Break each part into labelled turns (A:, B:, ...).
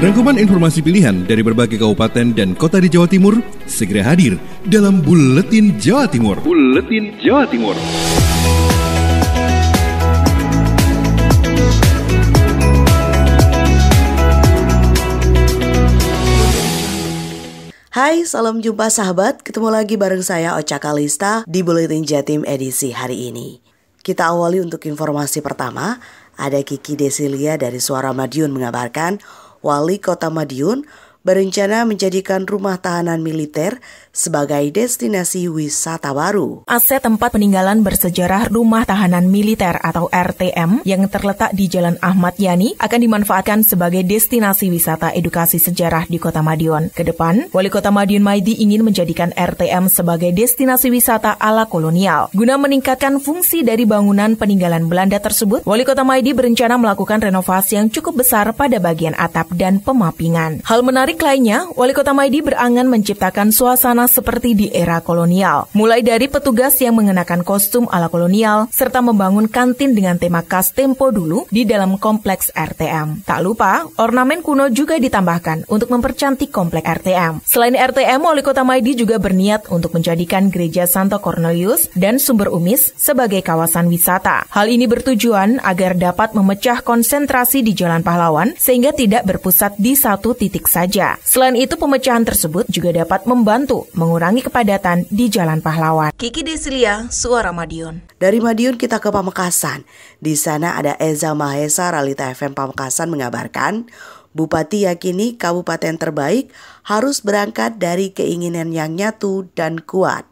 A: Rangkuman informasi pilihan dari berbagai kabupaten dan kota di Jawa Timur segera hadir dalam Buletin Jawa Timur. Buletin Jawa Timur.
B: Hai, salam jumpa sahabat. Ketemu lagi bareng saya Ocha Kalista di Buletin Jatim edisi hari ini. Kita awali untuk informasi pertama, ada Kiki Desilia dari Suara Madiun mengabarkan Wali Kota Madiun berencana menjadikan rumah tahanan militer sebagai destinasi wisata baru.
C: Aset tempat peninggalan bersejarah Rumah Tahanan Militer atau RTM yang terletak di Jalan Ahmad Yani akan dimanfaatkan sebagai destinasi wisata edukasi sejarah di Kota Madiun. Kedepan, Wali Kota Madiun Maidi ingin menjadikan RTM sebagai destinasi wisata ala kolonial. Guna meningkatkan fungsi dari bangunan peninggalan Belanda tersebut, Wali Kota Maidi berencana melakukan renovasi yang cukup besar pada bagian atap dan pemapingan. Hal menarik menarik lainnya, Wali Kota Maidi berangan menciptakan suasana seperti di era kolonial. Mulai dari petugas yang mengenakan kostum ala kolonial, serta membangun kantin dengan tema khas tempo dulu di dalam kompleks RTM. Tak lupa, ornamen kuno juga ditambahkan untuk mempercantik kompleks RTM. Selain RTM, Wali Kota Maidi juga berniat untuk menjadikan gereja Santo Cornelius dan Sumber Umis sebagai kawasan wisata. Hal ini bertujuan agar dapat memecah konsentrasi di Jalan Pahlawan sehingga tidak berpusat di satu titik saja. Indonesia. Selain itu, pemecahan tersebut juga dapat membantu mengurangi kepadatan di Jalan Pahlawan. Kiki Desilia, Suara Madiun.
B: Dari Madiun kita ke Pamekasan. Di sana ada Eza Mahesa, Ralita FM Pamekasan mengabarkan, Bupati yakini kabupaten terbaik harus berangkat dari keinginan yang nyatu dan kuat.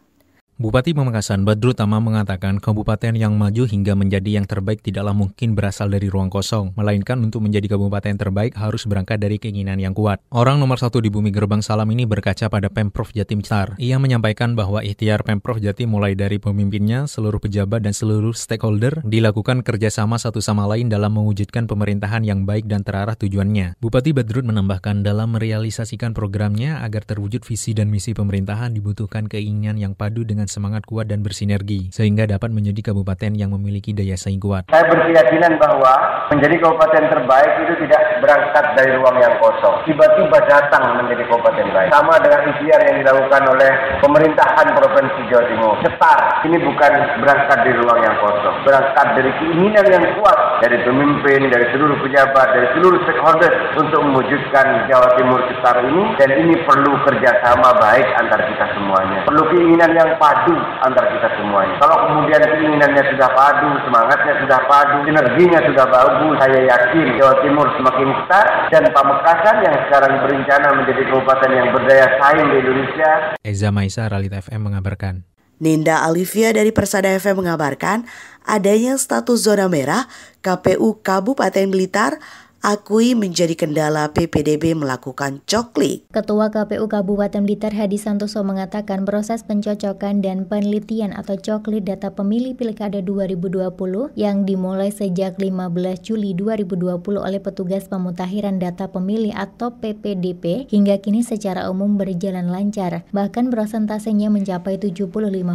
D: Bupati
E: Pamekasan Badru Tama mengatakan kabupaten yang maju hingga menjadi yang terbaik tidaklah mungkin berasal dari ruang kosong, melainkan untuk menjadi kabupaten terbaik harus berangkat dari keinginan yang kuat. Orang nomor satu di bumi gerbang salam ini berkaca pada Pemprov Jatim Star. Ia menyampaikan bahwa ikhtiar Pemprov Jatim mulai dari pemimpinnya, seluruh pejabat dan seluruh stakeholder dilakukan kerjasama satu sama lain dalam mewujudkan pemerintahan yang baik dan terarah tujuannya. Bupati Badrut menambahkan dalam merealisasikan programnya agar terwujud visi dan misi pemerintahan dibutuhkan keinginan yang padu dengan semangat kuat dan bersinergi, sehingga dapat menjadi kabupaten yang memiliki daya saing kuat. Saya
F: berkeyakinan bahwa menjadi kabupaten terbaik itu tidak berangkat dari ruang yang kosong. Tiba-tiba datang menjadi kabupaten baik. Sama dengan ikhtiar yang dilakukan oleh pemerintahan Provinsi Jawa Timur. Cetar, ini bukan berangkat dari ruang yang kosong. Berangkat dari keinginan yang kuat dari pemimpin, dari seluruh pejabat, dari seluruh stakeholder untuk mewujudkan Jawa Timur cetar ini. Dan ini perlu kerjasama baik antar kita semuanya. Perlu keinginan yang padat padu antara kita semuanya. Kalau kemudian keinginannya sudah padu, semangatnya sudah padu, energinya sudah bagus, saya yakin Jawa Timur semakin besar dan Pamekasan yang sekarang berencana menjadi kabupaten yang berdaya saing di Indonesia.
E: Eza Maisa, Ralit FM mengabarkan.
B: Ninda Alivia dari Persada FM mengabarkan adanya status zona merah KPU Kabupaten Blitar akui menjadi kendala PPDB melakukan coklik.
G: Ketua KPU Kabupaten Blitar Hadi Santoso mengatakan proses pencocokan dan penelitian atau coklit data pemilih Pilkada 2020 yang dimulai sejak 15 Juli 2020 oleh petugas pemutakhiran data pemilih atau PPDP hingga kini secara umum berjalan lancar, bahkan prosentasenya mencapai 75%.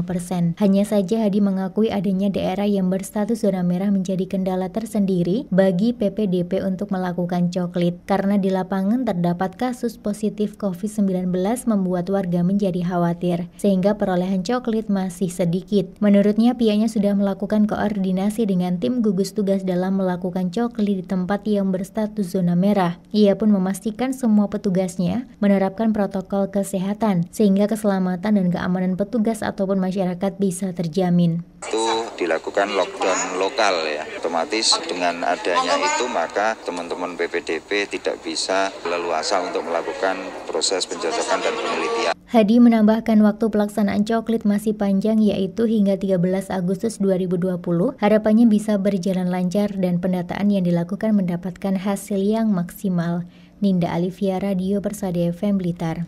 G: persen. Hanya saja Hadi mengakui adanya daerah yang berstatus zona merah menjadi kendala tersendiri bagi PPDP untuk melakukan coklit karena di lapangan terdapat kasus positif COVID-19 membuat warga menjadi khawatir, sehingga perolehan coklit masih sedikit. Menurutnya, pihaknya sudah melakukan koordinasi dengan tim gugus tugas dalam melakukan coklit di tempat yang berstatus zona merah. Ia pun memastikan semua petugasnya menerapkan protokol kesehatan, sehingga keselamatan dan keamanan petugas ataupun masyarakat bisa terjamin.
D: Itu dilakukan lockdown lokal ya, otomatis dengan adanya itu maka teman teman-teman PPDP tidak bisa leluasa untuk melakukan proses pencocokan dan penelitian.
G: Hadi menambahkan waktu pelaksanaan coklit masih panjang yaitu hingga 13 Agustus 2020. Harapannya bisa berjalan lancar dan pendataan yang dilakukan mendapatkan hasil yang maksimal. Ninda Alivia Radio Persada FM Blitar.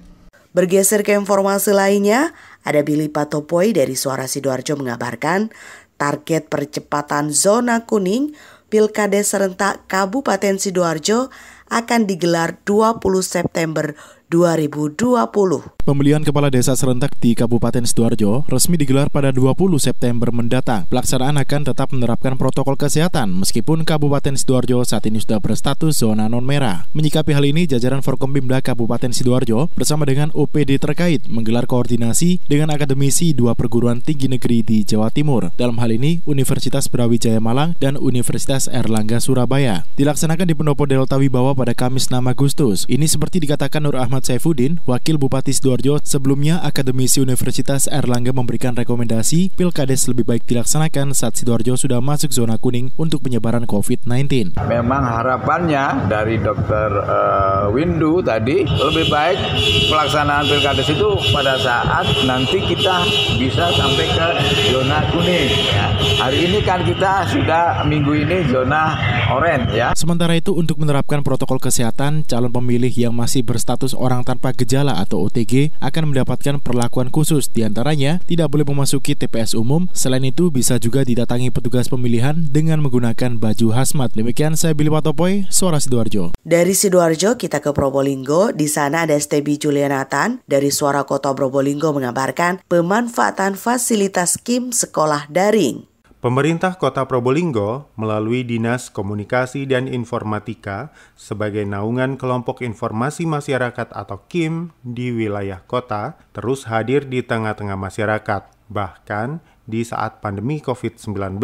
B: Bergeser ke informasi lainnya, ada Billy Patopoi dari Suara Sidoarjo mengabarkan target percepatan zona kuning Pilkades Serentak Kabupaten Sidoarjo akan digelar 20 September 2020.
E: Pemilihan kepala desa serentak di Kabupaten Sidoarjo resmi digelar pada 20 September mendatang. Pelaksanaan akan tetap menerapkan protokol kesehatan meskipun Kabupaten Sidoarjo saat ini sudah berstatus zona non merah. Menyikapi hal ini, jajaran Forkombimda Kabupaten Sidoarjo bersama dengan OPD terkait menggelar koordinasi dengan akademisi dua perguruan tinggi negeri di Jawa Timur. Dalam hal ini, Universitas Brawijaya Malang dan Universitas Erlangga Surabaya. Dilaksanakan di Pendopo Delta Wibawa pada Kamis 6 Agustus. Ini seperti dikatakan Nur Ahmad Saifuddin, Wakil Bupati Sidoarjo, sebelumnya Akademisi Universitas Erlangga memberikan rekomendasi pilkades lebih baik dilaksanakan saat Sidoarjo sudah masuk zona kuning untuk penyebaran COVID-19.
H: Memang harapannya dari Dr. Uh, eh, Windu tadi lebih baik pelaksanaan pilkades itu pada saat nanti kita bisa sampai ke zona kuning. Ya. Hari ini kan kita sudah minggu ini zona oranye
E: ya. Sementara itu untuk menerapkan protokol kesehatan, calon pemilih yang masih berstatus orang tanpa gejala atau OTG akan mendapatkan perlakuan khusus, diantaranya tidak boleh memasuki TPS umum. Selain itu, bisa juga didatangi petugas pemilihan dengan menggunakan baju hazmat. Demikian saya Billy Patopoy, Suara Sidoarjo.
B: Dari Sidoarjo kita ke Probolinggo, di sana ada Stebi Julianatan dari Suara Kota Probolinggo mengabarkan pemanfaatan fasilitas KIM sekolah daring.
F: Pemerintah Kota Probolinggo melalui Dinas Komunikasi dan Informatika sebagai naungan kelompok informasi masyarakat atau KIM di wilayah kota terus hadir di tengah-tengah masyarakat, bahkan di saat pandemi COVID-19.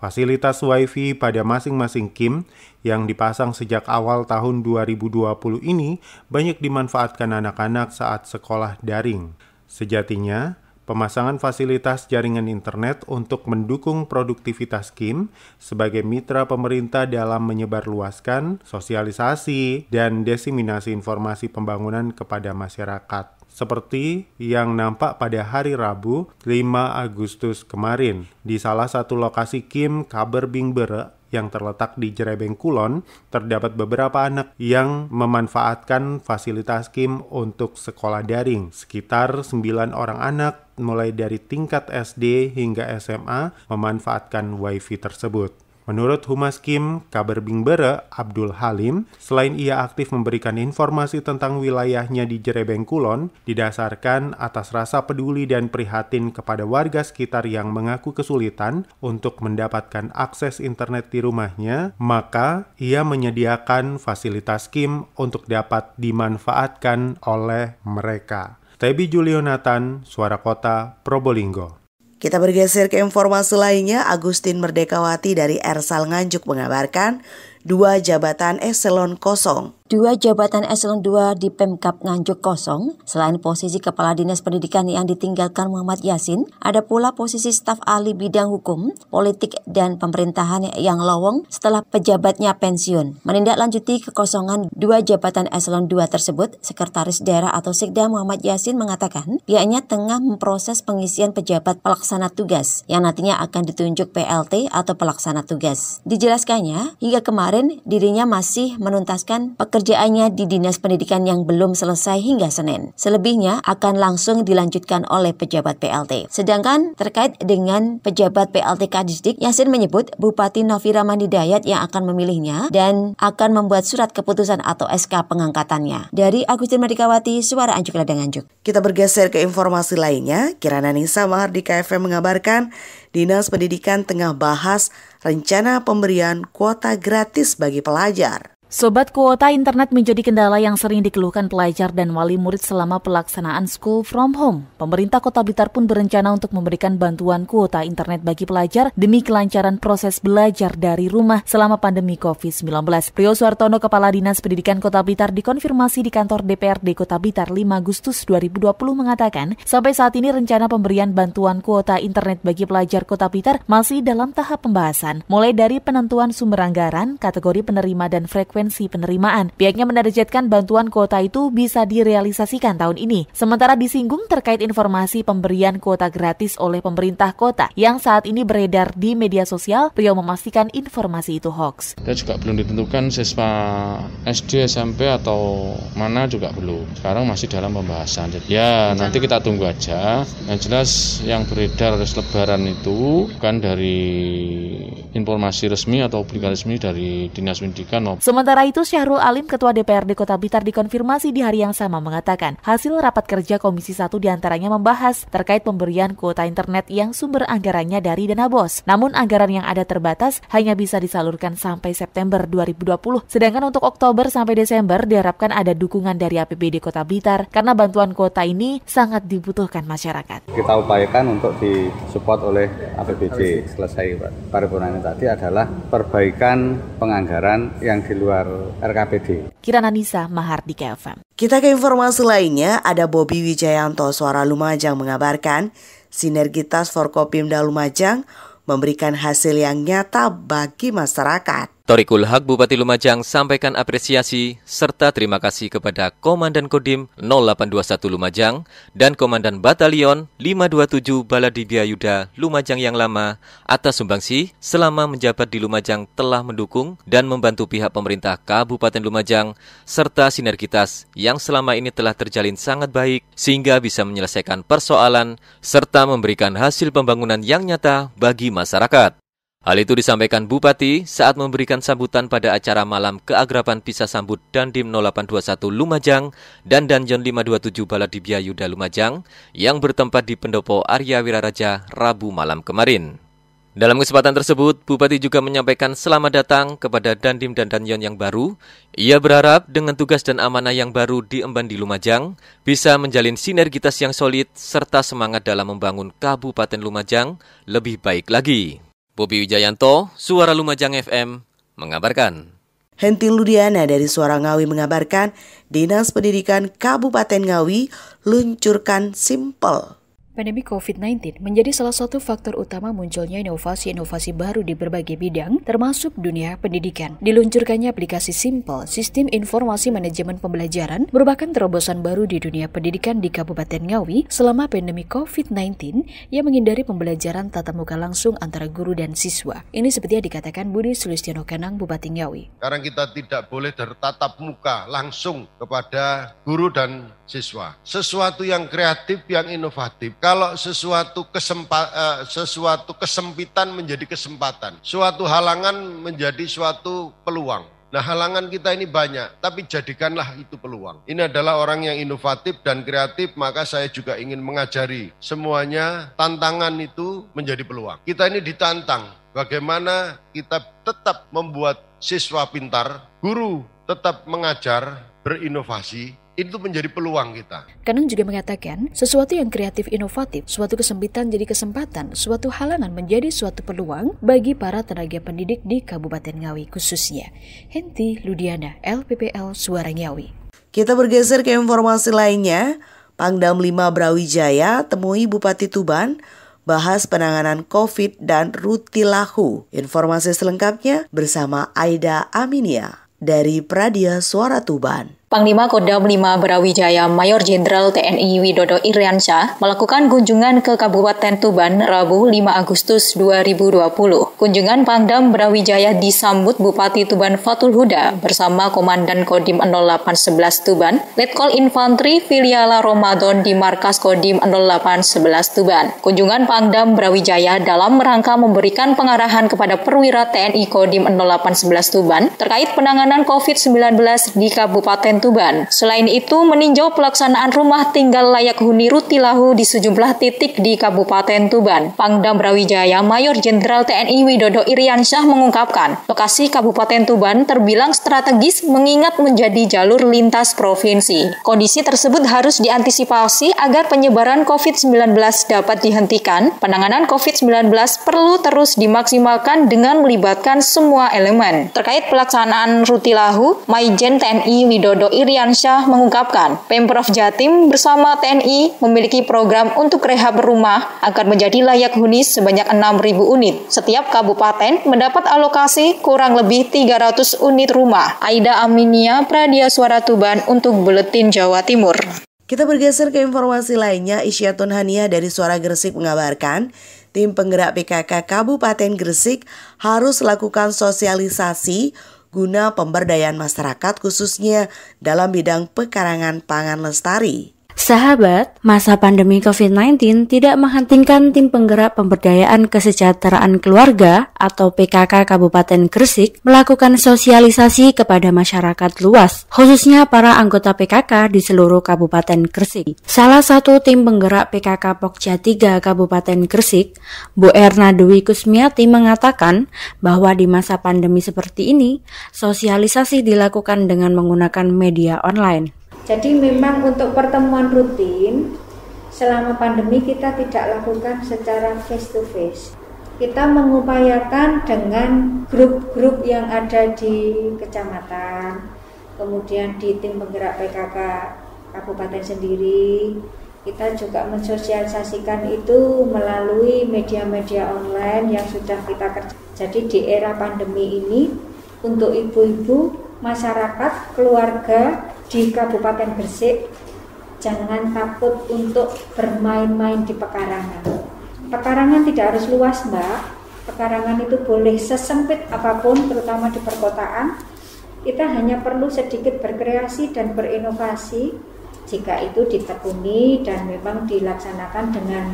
F: Fasilitas Wi-Fi pada masing-masing KIM yang dipasang sejak awal tahun 2020 ini banyak dimanfaatkan anak-anak saat sekolah daring. Sejatinya, pemasangan fasilitas jaringan internet untuk mendukung produktivitas KIM sebagai mitra pemerintah dalam menyebarluaskan sosialisasi dan desiminasi informasi pembangunan kepada masyarakat seperti yang nampak pada hari Rabu 5 Agustus kemarin di salah satu lokasi Kim Kaber Bingbere yang terletak di Jerebeng Kulon, terdapat beberapa anak yang memanfaatkan fasilitas Kim untuk sekolah daring. Sekitar 9 orang anak mulai dari tingkat SD hingga SMA memanfaatkan WiFi tersebut. Menurut Humas Kim, Kabar Bingbere Abdul Halim, selain ia aktif memberikan informasi tentang wilayahnya di Jerebeng Kulon, didasarkan atas rasa peduli dan prihatin kepada warga sekitar yang mengaku kesulitan untuk mendapatkan akses internet di rumahnya, maka ia menyediakan fasilitas Kim untuk dapat dimanfaatkan oleh mereka. Tebi Julionatan, Suara Kota, Probolinggo.
B: Kita bergeser ke informasi lainnya, Agustin Merdekawati dari Ersal Nganjuk mengabarkan dua jabatan eselon kosong Dua jabatan eselon 2 di Pemkap
I: Nganjuk kosong. Selain posisi Kepala Dinas Pendidikan yang ditinggalkan Muhammad Yasin, ada pula posisi staf ahli bidang hukum, politik, dan pemerintahan yang lowong setelah pejabatnya pensiun. Menindaklanjuti kekosongan dua jabatan eselon 2 tersebut, Sekretaris Daerah atau Sekda Muhammad Yasin mengatakan pihaknya tengah memproses pengisian pejabat pelaksana tugas yang nantinya akan ditunjuk PLT atau pelaksana tugas. Dijelaskannya, hingga kemarin dirinya masih menuntaskan pekerjaan Pekerjaannya di Dinas Pendidikan yang belum selesai hingga Senin. Selebihnya akan langsung dilanjutkan oleh pejabat PLT. Sedangkan terkait dengan pejabat PLT Kadisdik, Yasin menyebut Bupati Novira Mandidayat yang akan memilihnya dan akan membuat surat keputusan atau SK pengangkatannya. Dari Agustin Merdekawati,
B: Suara Anjuk Ladang Anjuk. Kita bergeser ke informasi lainnya. Kirana Nisa Mahardika FM mengabarkan Dinas Pendidikan tengah bahas rencana pemberian kuota gratis bagi pelajar.
J: Sobat kuota internet menjadi kendala yang sering dikeluhkan pelajar dan wali murid selama pelaksanaan school from home. Pemerintah Kota Blitar pun berencana untuk memberikan bantuan kuota internet bagi pelajar demi kelancaran proses belajar dari rumah selama pandemi COVID-19. Rio Suartono, Kepala Dinas Pendidikan Kota Blitar dikonfirmasi di kantor DPRD Kota Blitar 5 Agustus 2020 mengatakan, sampai saat ini rencana pemberian bantuan kuota internet bagi pelajar Kota Blitar masih dalam tahap pembahasan, mulai dari penentuan sumber anggaran, kategori penerima dan frekuensi frekuensi penerimaan. Pihaknya menarjetkan bantuan kuota itu bisa direalisasikan tahun ini. Sementara disinggung terkait informasi pemberian kuota gratis oleh pemerintah kota yang saat ini beredar di media sosial, Rio memastikan informasi itu hoax. Kita
E: juga belum ditentukan siswa SD, SMP atau mana juga belum. Sekarang masih dalam pembahasan. Jadi ya nanti kita tunggu aja. Yang jelas yang beredar harus lebaran itu bukan dari informasi resmi atau publikasi resmi dari Dinas Pendidikan.
J: Sementara Sementara itu, Syahrul Alim, Ketua DPRD Kota Blitar dikonfirmasi di hari yang sama mengatakan, hasil rapat kerja Komisi 1 diantaranya membahas terkait pemberian kuota internet yang sumber anggarannya dari dana BOS. Namun anggaran yang ada terbatas hanya bisa disalurkan sampai September 2020. Sedangkan untuk Oktober sampai Desember diharapkan ada dukungan dari APBD Kota Blitar karena bantuan kuota ini sangat dibutuhkan masyarakat.
F: Kita upayakan untuk disupport oleh APBD. Selesai Pak. Paripurnanya tadi adalah perbaikan penganggaran yang di luar luar RKPD.
J: Kirana Nisa, Mahardika FM.
B: Kita ke informasi lainnya, ada Bobi Wijayanto Suara Lumajang mengabarkan, sinergitas Forkopimda Lumajang memberikan hasil yang nyata bagi masyarakat.
D: Torikul Haq Bupati Lumajang sampaikan apresiasi serta terima kasih kepada Komandan Kodim 0821 Lumajang dan Komandan Batalion 527 Baladibia Yuda Lumajang yang lama atas sumbangsi selama menjabat di Lumajang telah mendukung dan membantu pihak pemerintah Kabupaten Lumajang serta sinergitas yang selama ini telah terjalin sangat baik sehingga bisa menyelesaikan persoalan serta memberikan hasil pembangunan yang nyata bagi masyarakat. Hal itu disampaikan Bupati saat memberikan sambutan pada acara malam keagrapan Pisah Sambut Dandim 0821 Lumajang dan Danjon 527 Baladibia Yuda Lumajang yang bertempat di Pendopo Arya Wiraraja Rabu malam kemarin. Dalam kesempatan tersebut, Bupati juga menyampaikan selamat datang kepada Dandim dan Danyon yang baru. Ia berharap dengan tugas dan amanah yang baru diemban di Lumajang, bisa menjalin sinergitas yang solid serta semangat dalam membangun Kabupaten Lumajang lebih baik lagi. Bobi Wijayanto, Suara Lumajang FM, mengabarkan.
B: Henti Ludiana dari Suara Ngawi mengabarkan, Dinas Pendidikan Kabupaten Ngawi luncurkan Simpel Pandemi COVID-19 menjadi salah satu
H: faktor utama munculnya inovasi-inovasi baru di berbagai bidang, termasuk dunia pendidikan. Diluncurkannya aplikasi Simple, Sistem Informasi Manajemen Pembelajaran, merupakan terobosan baru di dunia pendidikan di Kabupaten Ngawi selama pandemi COVID-19 yang menghindari pembelajaran tatap muka langsung antara guru dan siswa. Ini seperti yang dikatakan Budi Sulistiano Kanang, Bupati Ngawi.
F: Sekarang kita tidak boleh tertatap muka langsung kepada guru dan siswa. Sesuatu yang kreatif, yang inovatif. Kalau sesuatu kesempat, uh, eh, sesuatu kesempitan menjadi kesempatan, suatu halangan menjadi suatu peluang. Nah halangan kita ini banyak, tapi jadikanlah itu peluang. Ini adalah orang yang inovatif dan kreatif, maka saya juga ingin mengajari semuanya tantangan itu menjadi peluang. Kita ini ditantang bagaimana kita tetap membuat siswa pintar, guru tetap mengajar, berinovasi, itu menjadi peluang
D: kita.
H: Kanung juga mengatakan, sesuatu yang kreatif inovatif, suatu kesempitan jadi kesempatan, suatu halangan menjadi suatu peluang bagi para tenaga pendidik di Kabupaten Ngawi khususnya. Henti Ludiana, LPPL Suara Ngawi.
B: Kita bergeser ke informasi lainnya. Pangdam 5 Brawijaya temui Bupati Tuban bahas penanganan COVID dan rutilahu. Informasi selengkapnya bersama Aida Aminia dari Pradia Suara Tuban.
H: Panglima Kodam 5 Brawijaya Mayor Jenderal TNI Widodo Iriansyah melakukan kunjungan ke Kabupaten Tuban Rabu 5 Agustus 2020. Kunjungan Pangdam Brawijaya disambut Bupati Tuban Fatul Huda bersama Komandan Kodim 0811 Tuban, Letkol Infantri Filiala Ramadan di Markas Kodim 0811 Tuban. Kunjungan Pangdam Brawijaya dalam rangka memberikan pengarahan kepada perwira TNI Kodim 0811 Tuban terkait penanganan COVID-19 di Kabupaten Kabupaten Tuban. Selain itu, meninjau pelaksanaan rumah tinggal layak huni rutilahu di sejumlah titik di Kabupaten Tuban. Pangdam Brawijaya Mayor Jenderal TNI Widodo Iriansyah mengungkapkan, lokasi Kabupaten Tuban terbilang strategis mengingat menjadi jalur lintas provinsi. Kondisi tersebut harus diantisipasi agar penyebaran COVID-19 dapat dihentikan. Penanganan COVID-19 perlu terus dimaksimalkan dengan melibatkan semua elemen. Terkait pelaksanaan rutilahu, Mayjen TNI Widodo Komando Iriansyah mengungkapkan, Pemprov Jatim bersama TNI memiliki program untuk rehab rumah agar menjadi layak huni sebanyak 6.000 unit. Setiap kabupaten mendapat alokasi kurang lebih 300 unit rumah. Aida Aminia Pradia Suara Tuban untuk Buletin Jawa Timur.
B: Kita bergeser ke informasi lainnya, Isyatun Hania dari Suara Gresik mengabarkan, tim penggerak PKK Kabupaten Gresik harus lakukan sosialisasi guna pemberdayaan masyarakat khususnya dalam bidang pekarangan pangan lestari.
I: Sahabat, masa pandemi COVID-19 tidak menghentikan tim penggerak pemberdayaan kesejahteraan keluarga atau PKK Kabupaten Gresik melakukan sosialisasi kepada masyarakat luas, khususnya para anggota PKK di seluruh Kabupaten Gresik. Salah satu tim penggerak PKK Pokja 3 Kabupaten Gresik, Bu Erna Dewi Kusmiati mengatakan bahwa di masa pandemi seperti ini, sosialisasi dilakukan dengan menggunakan media online. Jadi memang untuk pertemuan rutin selama pandemi kita tidak lakukan secara face to face. Kita mengupayakan dengan grup-grup yang ada di kecamatan, kemudian di tim penggerak PKK kabupaten sendiri. Kita juga mensosialisasikan itu melalui media-media online yang sudah kita kerja. Jadi di era pandemi ini untuk ibu-ibu, masyarakat, keluarga di Kabupaten Gresik jangan takut untuk bermain-main di pekarangan. Pekarangan tidak harus luas, Mbak. Pekarangan itu boleh sesempit apapun, terutama di perkotaan. Kita hanya perlu sedikit berkreasi dan berinovasi jika itu ditekuni dan memang dilaksanakan dengan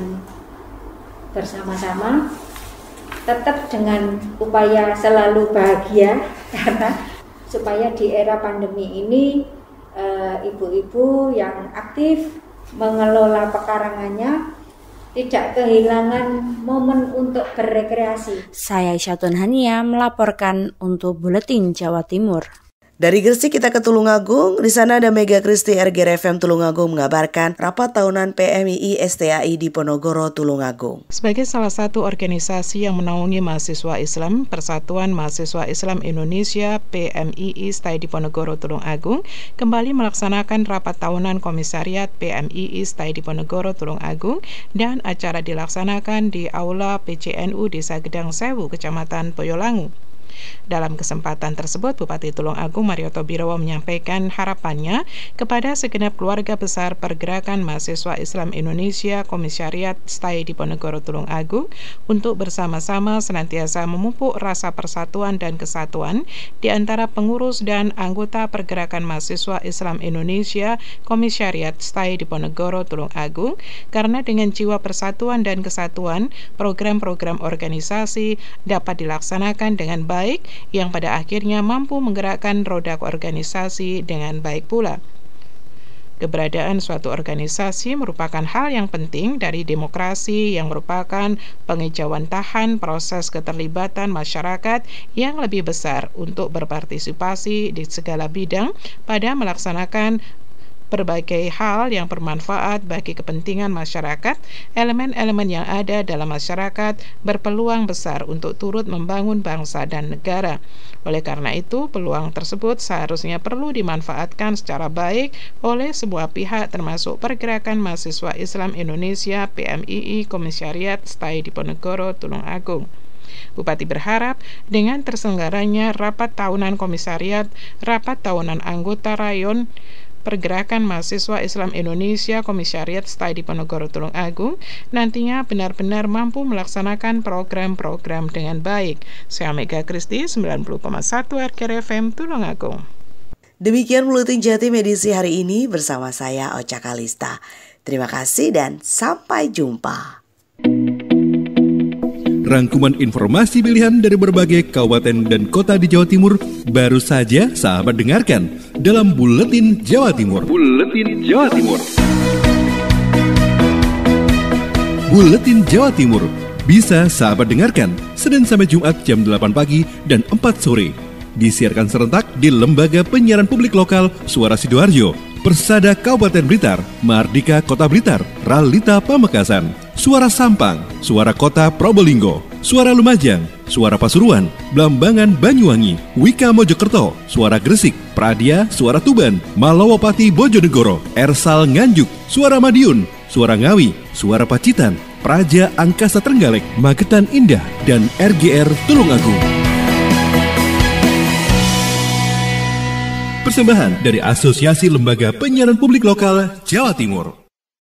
I: bersama-sama tetap dengan upaya selalu bahagia karena supaya di era pandemi ini Eh, ibu-ibu yang aktif mengelola pekarangannya tidak kehilangan momen untuk berrekreasi.
B: Saya Syatun Hania melaporkan untuk Buletin Jawa Timur. Dari Gresik kita ke Tulungagung, di sana ada Mega Kristi RGRFM Tulungagung mengabarkan rapat tahunan PMII STAI di Ponogoro, Tulungagung.
K: Sebagai salah satu organisasi yang menaungi mahasiswa Islam, Persatuan Mahasiswa Islam Indonesia PMII STAI di Ponogoro, Tulungagung kembali melaksanakan rapat tahunan komisariat PMII STAI di Ponogoro, Tulungagung dan acara dilaksanakan di Aula PCNU Desa Gedang Sewu, Kecamatan Boyolangu. Dalam kesempatan tersebut, Bupati Tulung Agung Marioto Birowo menyampaikan harapannya kepada segenap keluarga besar Pergerakan Mahasiswa Islam Indonesia Komisariat Stai Diponegoro Tulung Agung untuk bersama-sama senantiasa memupuk rasa persatuan dan kesatuan di antara pengurus dan anggota Pergerakan Mahasiswa Islam Indonesia Komisariat Stai Diponegoro Tulung Agung karena dengan jiwa persatuan dan kesatuan program-program organisasi dapat dilaksanakan dengan baik baik yang pada akhirnya mampu menggerakkan roda organisasi dengan baik pula. Keberadaan suatu organisasi merupakan hal yang penting dari demokrasi yang merupakan pengejawantahan proses keterlibatan masyarakat yang lebih besar untuk berpartisipasi di segala bidang pada melaksanakan berbagai hal yang bermanfaat bagi kepentingan masyarakat, elemen-elemen yang ada dalam masyarakat berpeluang besar untuk turut membangun bangsa dan negara. Oleh karena itu, peluang tersebut seharusnya perlu dimanfaatkan secara baik oleh sebuah pihak termasuk Pergerakan Mahasiswa Islam Indonesia PMII Komisariat Stai Diponegoro Tulung Agung. Bupati berharap dengan terselenggaranya rapat tahunan komisariat, rapat tahunan anggota rayon, Pergerakan Mahasiswa Islam Indonesia Komisariat STAI di Ponegoro Tulung Agung nantinya benar-benar mampu melaksanakan program-program dengan baik. Saya Mega Kristi, 90,1 RKR FM Tulung Agung.
B: Demikian Buletin jati medisi hari ini bersama saya Ocha Kalista. Terima kasih dan sampai jumpa. thank you
A: rangkuman informasi pilihan dari berbagai kabupaten dan kota di Jawa Timur baru saja sahabat dengarkan dalam Buletin Jawa Timur. Buletin Jawa Timur. Buletin Jawa Timur bisa sahabat dengarkan Senin sampai Jumat jam 8 pagi dan 4 sore. Disiarkan serentak di Lembaga Penyiaran Publik Lokal Suara Sidoarjo, Persada Kabupaten Blitar, Mardika Kota Blitar, Ralita Pamekasan. Suara Sampang, Suara Kota Probolinggo, Suara Lumajang, Suara Pasuruan, Blambangan Banyuwangi, Wika Mojokerto, Suara Gresik, Pradia, Suara Tuban, Malawapati Bojonegoro, Ersal Nganjuk, Suara Madiun, Suara Ngawi, Suara Pacitan, Praja Angkasa Trenggalek, Magetan Indah, dan RGR Tulungagung. Persembahan dari Asosiasi Lembaga Penyiaran Publik Lokal Jawa Timur.